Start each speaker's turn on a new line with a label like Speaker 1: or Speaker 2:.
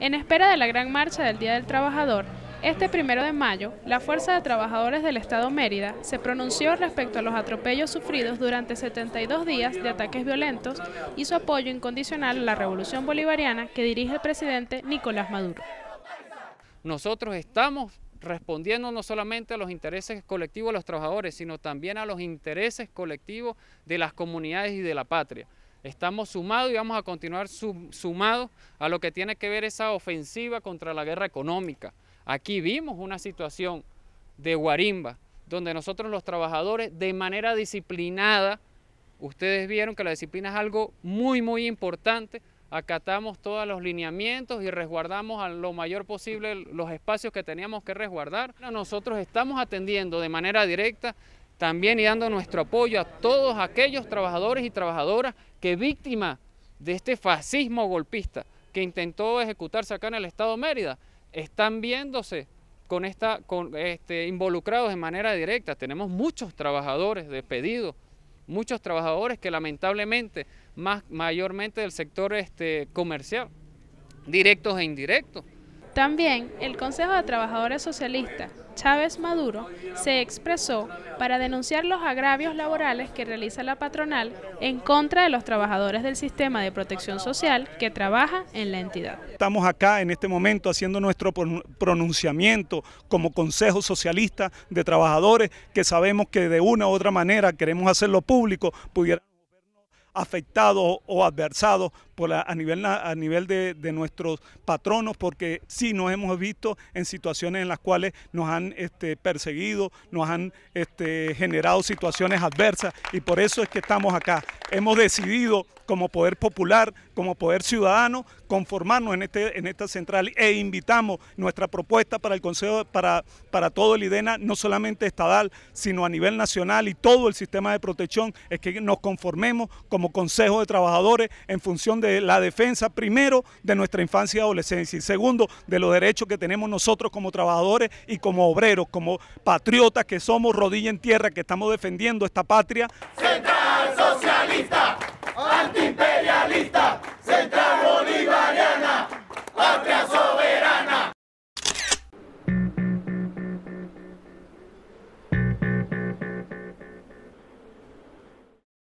Speaker 1: En espera de la gran marcha del Día del Trabajador, este primero de mayo, la Fuerza de Trabajadores del Estado Mérida se pronunció respecto a los atropellos sufridos durante 72 días de ataques violentos y su apoyo incondicional a la revolución bolivariana que dirige el presidente Nicolás Maduro.
Speaker 2: Nosotros estamos respondiendo no solamente a los intereses colectivos de los trabajadores, sino también a los intereses colectivos de las comunidades y de la patria. Estamos sumados y vamos a continuar sumados a lo que tiene que ver esa ofensiva contra la guerra económica. Aquí vimos una situación de guarimba, donde nosotros los trabajadores de manera disciplinada, ustedes vieron que la disciplina es algo muy, muy importante, acatamos todos los lineamientos y resguardamos a lo mayor posible los espacios que teníamos que resguardar. Nosotros estamos atendiendo de manera directa también y dando nuestro apoyo a todos aquellos trabajadores y trabajadoras que víctimas de este fascismo golpista que intentó ejecutarse acá en el Estado Mérida, están viéndose con esta, con este, involucrados de manera directa. Tenemos muchos trabajadores despedidos, muchos trabajadores que lamentablemente, más, mayormente del sector este, comercial, directos e indirectos.
Speaker 1: También el Consejo de Trabajadores Socialistas, Chávez Maduro, se expresó para denunciar los agravios laborales que realiza la patronal en contra de los trabajadores del sistema de protección social que trabaja en la entidad.
Speaker 3: Estamos acá en este momento haciendo nuestro pronunciamiento como Consejo Socialista de Trabajadores que sabemos que de una u otra manera queremos hacerlo público, afectados o adversados por a nivel, a nivel de, de, nuestros patronos, porque sí nos hemos visto en situaciones en las cuales nos han este, perseguido, nos han este, generado situaciones adversas y por eso es que estamos acá hemos decidido como poder popular, como poder ciudadano, conformarnos en, este, esta central e invitamos nuestra propuesta para el Consejo, para, todo el IDENA, no solamente estatal, sino a nivel nacional y todo el sistema de protección, es que nos conformemos como Consejo de Trabajadores en función de la defensa, primero, de nuestra infancia y adolescencia y segundo, de los derechos que tenemos nosotros como trabajadores y como obreros, como patriotas que somos, rodilla en tierra, que estamos defendiendo esta patria. Central Social.